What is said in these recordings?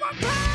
my power.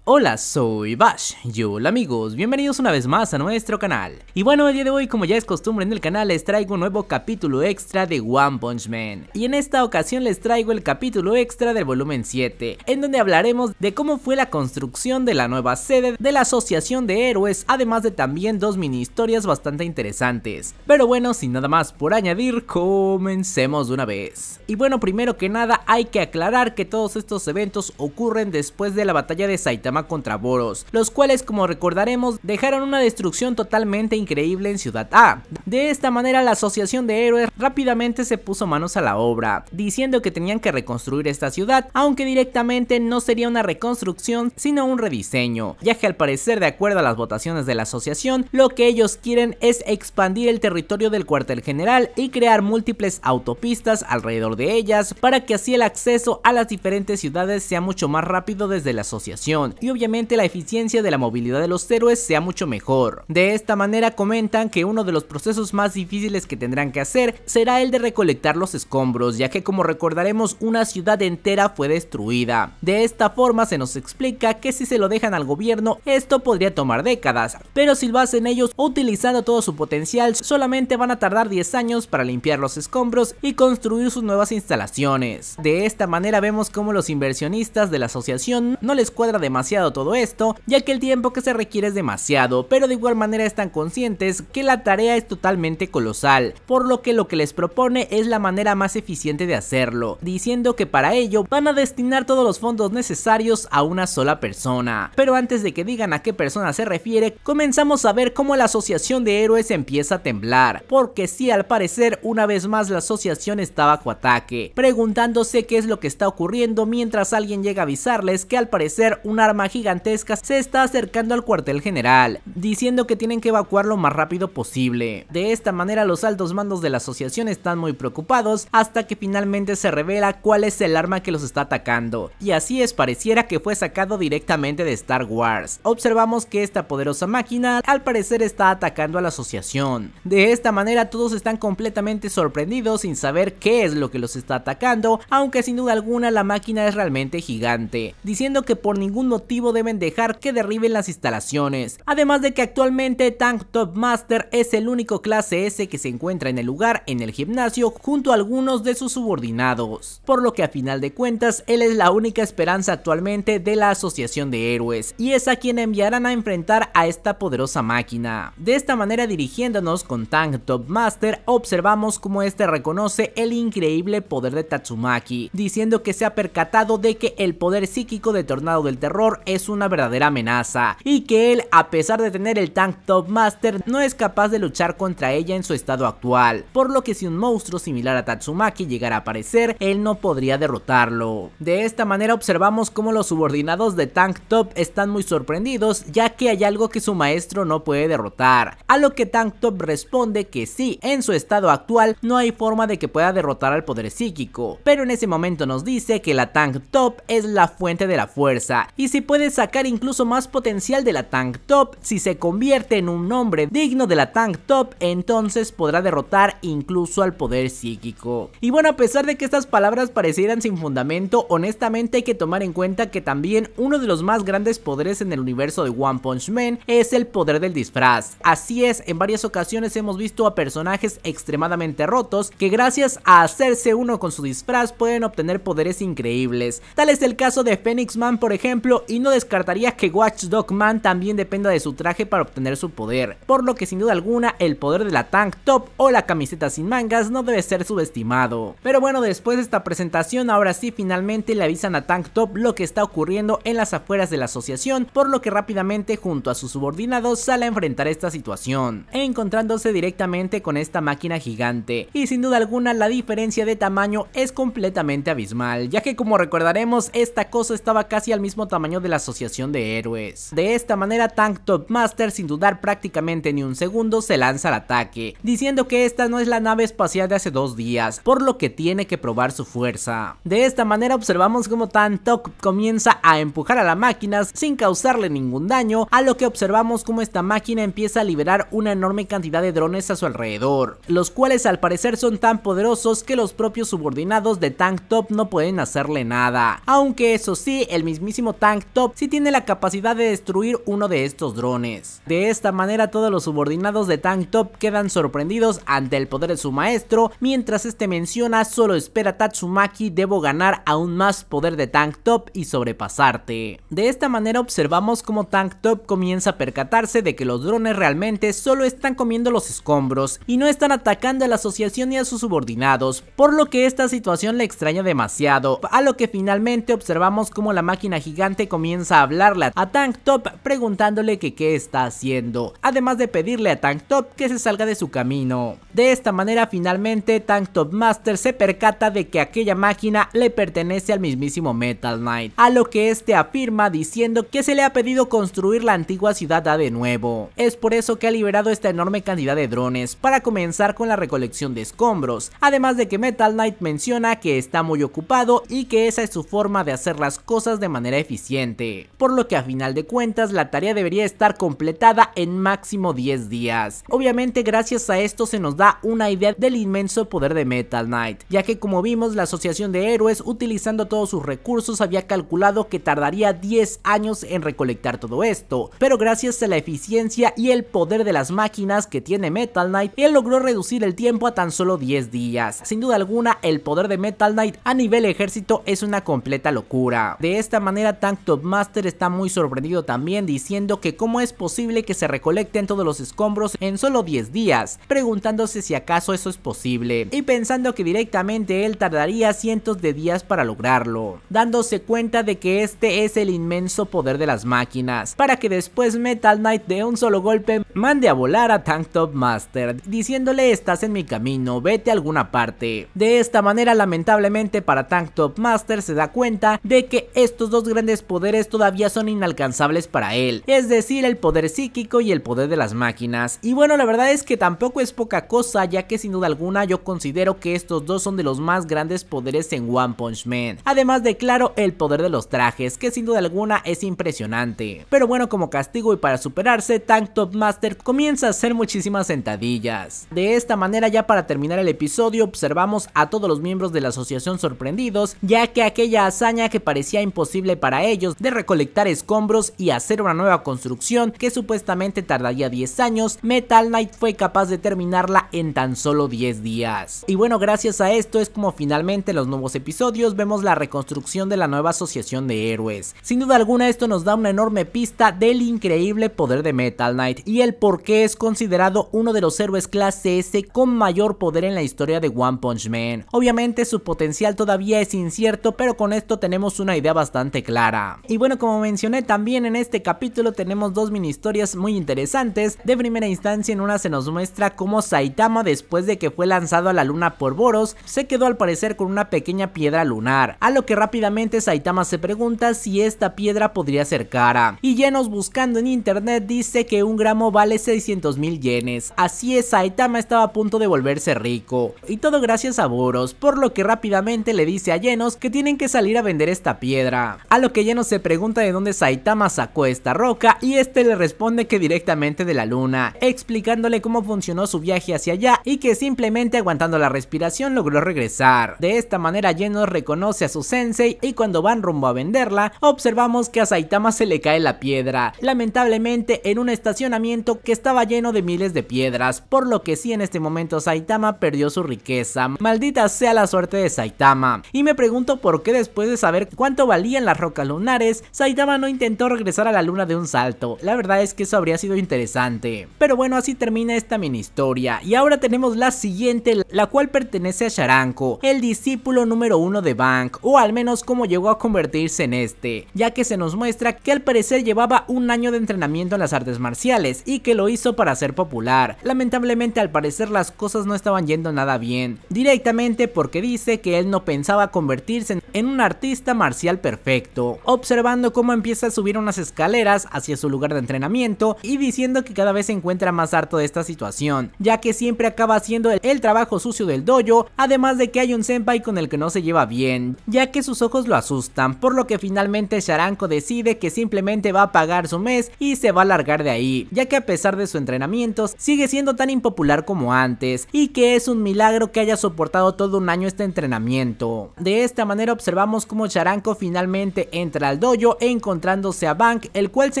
Hola, soy Bash y hola amigos, bienvenidos una vez más a nuestro canal. Y bueno, el día de hoy como ya es costumbre en el canal les traigo un nuevo capítulo extra de One Punch Man. Y en esta ocasión les traigo el capítulo extra del volumen 7, en donde hablaremos de cómo fue la construcción de la nueva sede de la Asociación de Héroes, además de también dos mini historias bastante interesantes. Pero bueno, sin nada más por añadir, comencemos de una vez. Y bueno, primero que nada hay que aclarar que todos estos eventos ocurren después de la batalla de Saitama contra Boros, los cuales como recordaremos dejaron una destrucción totalmente increíble en Ciudad A. De esta manera la Asociación de Héroes rápidamente se puso manos a la obra, diciendo que tenían que reconstruir esta ciudad, aunque directamente no sería una reconstrucción sino un rediseño, ya que al parecer de acuerdo a las votaciones de la asociación, lo que ellos quieren es expandir el territorio del cuartel general y crear múltiples autopistas alrededor de ellas para que así el acceso a las diferentes ciudades sea mucho más rápido desde la asociación y obviamente la eficiencia de la movilidad de los héroes sea mucho mejor. De esta manera comentan que uno de los procesos más difíciles que tendrán que hacer será el de recolectar los escombros, ya que como recordaremos una ciudad entera fue destruida. De esta forma se nos explica que si se lo dejan al gobierno esto podría tomar décadas, pero si lo hacen ellos utilizando todo su potencial solamente van a tardar 10 años para limpiar los escombros y construir sus nuevas instalaciones. De esta manera vemos cómo los inversionistas de la asociación no les cuadra demasiado todo esto, ya que el tiempo que se requiere es demasiado, pero de igual manera están conscientes que la tarea es totalmente colosal, por lo que lo que les propone es la manera más eficiente de hacerlo, diciendo que para ello van a destinar todos los fondos necesarios a una sola persona. Pero antes de que digan a qué persona se refiere, comenzamos a ver cómo la asociación de héroes empieza a temblar, porque sí al parecer una vez más la asociación está bajo ataque, preguntándose qué es lo que está ocurriendo mientras alguien llega a avisarles que al parecer un arma gigantesca se está acercando al cuartel general, diciendo que tienen que evacuar lo más rápido posible. De esta manera los altos mandos de la asociación están muy preocupados hasta que finalmente se revela cuál es el arma que los está atacando, y así es pareciera que fue sacado directamente de Star Wars. Observamos que esta poderosa máquina al parecer está atacando a la asociación. De esta manera todos están completamente sorprendidos sin saber qué es lo que los está atacando, aunque sin duda alguna la máquina es realmente gigante, diciendo que por ningún motivo deben dejar que derriben las instalaciones. Además de que actualmente Tank Top Master es el único clase S que se encuentra en el lugar en el gimnasio junto a algunos de sus subordinados. Por lo que a final de cuentas él es la única esperanza actualmente de la asociación de héroes y es a quien enviarán a enfrentar a esta poderosa máquina. De esta manera dirigiéndonos con Tank Top Master observamos cómo este reconoce el increíble poder de Tatsumaki, diciendo que se ha percatado de que el poder psíquico de Tornado del Terror es una verdadera amenaza y que él, a pesar de tener el Tank Top Master, no es capaz de luchar contra ella en su estado actual, por lo que si un monstruo similar a Tatsumaki llegara a aparecer, él no podría derrotarlo. De esta manera observamos cómo los subordinados de Tank Top están muy sorprendidos ya que hay algo que su maestro no puede derrotar, a lo que Tank Top responde que sí, en su estado actual no hay forma de que pueda derrotar al poder psíquico, pero en ese momento nos dice que la Tank Top es la fuente de la fuerza y si puede sacar incluso más potencial de la tank top. Si se convierte en un hombre digno de la tank top, entonces podrá derrotar incluso al poder psíquico. Y bueno, a pesar de que estas palabras parecieran sin fundamento, honestamente hay que tomar en cuenta que también uno de los más grandes poderes en el universo de One Punch Man es el poder del disfraz. Así es, en varias ocasiones hemos visto a personajes extremadamente rotos que gracias a hacerse uno con su disfraz pueden obtener poderes increíbles. Tal es el caso de Phoenix Man por ejemplo no descartaría que Dog Man también dependa de su traje para obtener su poder, por lo que sin duda alguna el poder de la tank top o la camiseta sin mangas no debe ser subestimado. Pero bueno, después de esta presentación ahora sí finalmente le avisan a Tank Top lo que está ocurriendo en las afueras de la asociación, por lo que rápidamente junto a sus subordinados sale a enfrentar esta situación, encontrándose directamente con esta máquina gigante, y sin duda alguna la diferencia de tamaño es completamente abismal, ya que como recordaremos esta cosa estaba casi al mismo tamaño de la Asociación de Héroes. De esta manera Tank Top Master sin dudar prácticamente ni un segundo se lanza al ataque, diciendo que esta no es la nave espacial de hace dos días, por lo que tiene que probar su fuerza. De esta manera observamos cómo Tank Top comienza a empujar a la máquina sin causarle ningún daño, a lo que observamos cómo esta máquina empieza a liberar una enorme cantidad de drones a su alrededor, los cuales al parecer son tan poderosos que los propios subordinados de Tank Top no pueden hacerle nada. Aunque eso sí, el mismísimo Tank Top si tiene la capacidad de destruir uno de estos drones. De esta manera todos los subordinados de Tank Top quedan sorprendidos ante el poder de su maestro, mientras este menciona solo espera Tatsumaki debo ganar aún más poder de Tank Top y sobrepasarte. De esta manera observamos como Tank Top comienza a percatarse de que los drones realmente solo están comiendo los escombros y no están atacando a la asociación y a sus subordinados, por lo que esta situación le extraña demasiado, a lo que finalmente observamos como la máquina gigante comienza comienza a hablarle a Tank Top preguntándole que qué está haciendo, además de pedirle a Tank Top que se salga de su camino. De esta manera finalmente Tank Top Master se percata de que aquella máquina le pertenece al mismísimo Metal Knight, a lo que este afirma diciendo que se le ha pedido construir la antigua ciudad de nuevo. Es por eso que ha liberado esta enorme cantidad de drones para comenzar con la recolección de escombros, además de que Metal Knight menciona que está muy ocupado y que esa es su forma de hacer las cosas de manera eficiente por lo que a final de cuentas la tarea debería estar completada en máximo 10 días. Obviamente gracias a esto se nos da una idea del inmenso poder de Metal Knight, ya que como vimos la asociación de héroes utilizando todos sus recursos había calculado que tardaría 10 años en recolectar todo esto, pero gracias a la eficiencia y el poder de las máquinas que tiene Metal Knight, él logró reducir el tiempo a tan solo 10 días. Sin duda alguna el poder de Metal Knight a nivel ejército es una completa locura. De esta manera tanto Master está muy sorprendido también diciendo que cómo es posible que se recolecten todos los escombros en solo 10 días, preguntándose si acaso eso es posible, y pensando que directamente él tardaría cientos de días para lograrlo, dándose cuenta de que este es el inmenso poder de las máquinas, para que después Metal Knight de un solo golpe mande a volar a Tank Top Master, diciéndole estás en mi camino, vete a alguna parte. De esta manera lamentablemente para Tank Top Master se da cuenta de que estos dos grandes poderes todavía son inalcanzables para él, es decir, el poder psíquico y el poder de las máquinas. Y bueno, la verdad es que tampoco es poca cosa, ya que sin duda alguna yo considero que estos dos son de los más grandes poderes en One Punch Man. Además de claro, el poder de los trajes, que sin duda alguna es impresionante. Pero bueno, como castigo y para superarse, Tank Top Master comienza a hacer muchísimas sentadillas. De esta manera, ya para terminar el episodio, observamos a todos los miembros de la asociación sorprendidos, ya que aquella hazaña que parecía imposible para ellos de recolectar escombros y hacer una nueva construcción que supuestamente tardaría 10 años, Metal Knight fue capaz de terminarla en tan solo 10 días. Y bueno, gracias a esto es como finalmente en los nuevos episodios vemos la reconstrucción de la nueva asociación de héroes. Sin duda alguna esto nos da una enorme pista del increíble poder de Metal Knight y el por qué es considerado uno de los héroes clase S con mayor poder en la historia de One Punch Man. Obviamente su potencial todavía es incierto, pero con esto tenemos una idea bastante clara. Y bueno, como mencioné también en este capítulo tenemos dos mini historias muy interesantes. De primera instancia en una se nos muestra cómo Saitama después de que fue lanzado a la luna por Boros, se quedó al parecer con una pequeña piedra lunar. A lo que rápidamente Saitama se pregunta si esta piedra podría ser cara. Y llenos buscando en internet dice que un gramo vale 600 mil yenes. Así es, Saitama estaba a punto de volverse rico. Y todo gracias a Boros, por lo que rápidamente le dice a Llenos que tienen que salir a vender esta piedra. A lo que Llenos se pregunta de dónde Saitama sacó esta roca y este le responde que directamente de la luna, explicándole cómo funcionó su viaje hacia allá y que simplemente aguantando la respiración logró regresar. De esta manera Genos reconoce a su sensei y cuando van rumbo a venderla, observamos que a Saitama se le cae la piedra, lamentablemente en un estacionamiento que estaba lleno de miles de piedras, por lo que sí en este momento Saitama perdió su riqueza. Maldita sea la suerte de Saitama. Y me pregunto por qué después de saber cuánto valían las rocas lunares Saitama no intentó regresar a la luna de un salto, la verdad es que eso habría sido interesante. Pero bueno, así termina esta mini historia, y ahora tenemos la siguiente, la cual pertenece a Sharanko, el discípulo número uno de Bank, o al menos cómo llegó a convertirse en este, ya que se nos muestra que al parecer llevaba un año de entrenamiento en las artes marciales, y que lo hizo para ser popular. Lamentablemente al parecer las cosas no estaban yendo nada bien, directamente porque dice que él no pensaba convertirse en un artista marcial perfecto observando cómo empieza a subir unas escaleras hacia su lugar de entrenamiento y diciendo que cada vez se encuentra más harto de esta situación, ya que siempre acaba haciendo el, trabajo sucio del dojo, además de que hay un senpai con el que no se lleva bien, ya que sus ojos lo asustan, por lo que finalmente Sharanko decide que simplemente va a pagar su mes y se va a largar de ahí, ya que a pesar de su entrenamiento sigue siendo tan impopular como antes y que es un milagro que haya soportado todo un año este entrenamiento. De esta manera observamos cómo Sharanko finalmente entra al dojo encontrándose a Bank, el cual se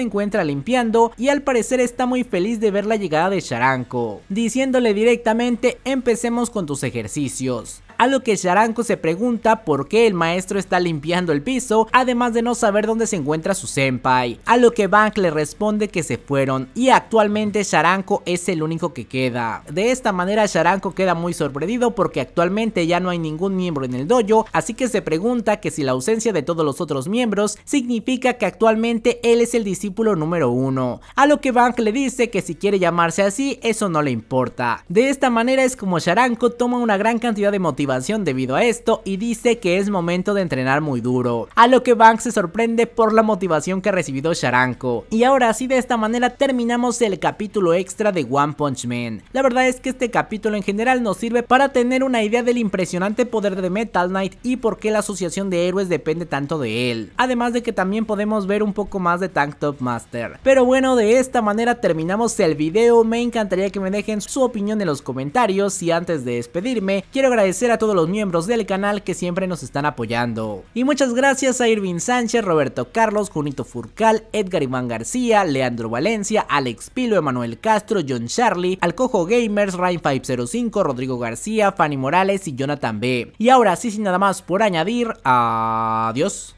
encuentra limpiando y al parecer está muy feliz de ver la llegada de Sharanko, diciéndole directamente empecemos con tus ejercicios a lo que Sharanko se pregunta por qué el maestro está limpiando el piso, además de no saber dónde se encuentra su senpai, a lo que Bank le responde que se fueron y actualmente Sharanko es el único que queda. De esta manera Sharanko queda muy sorprendido porque actualmente ya no hay ningún miembro en el dojo, así que se pregunta que si la ausencia de todos los otros miembros significa que actualmente él es el discípulo número uno, a lo que Bank le dice que si quiere llamarse así eso no le importa. De esta manera es como Sharanko toma una gran cantidad de motivación debido a esto y dice que es momento de entrenar muy duro, a lo que Banks se sorprende por la motivación que ha recibido Sharanko. Y ahora sí de esta manera terminamos el capítulo extra de One Punch Man. La verdad es que este capítulo en general nos sirve para tener una idea del impresionante poder de Metal Knight y por qué la asociación de héroes depende tanto de él. Además de que también podemos ver un poco más de Tank Top Master. Pero bueno, de esta manera terminamos el video. Me encantaría que me dejen su opinión en los comentarios y antes de despedirme, quiero agradecer a todos los miembros del canal que siempre nos están apoyando. Y muchas gracias a Irving Sánchez, Roberto Carlos, Junito Furcal, Edgar Iván García, Leandro Valencia, Alex Pilo, Emanuel Castro, John Charlie, Alcojo Gamers, Ryan505, Rodrigo García, Fanny Morales y Jonathan B. Y ahora sí, sin nada más por añadir, adiós.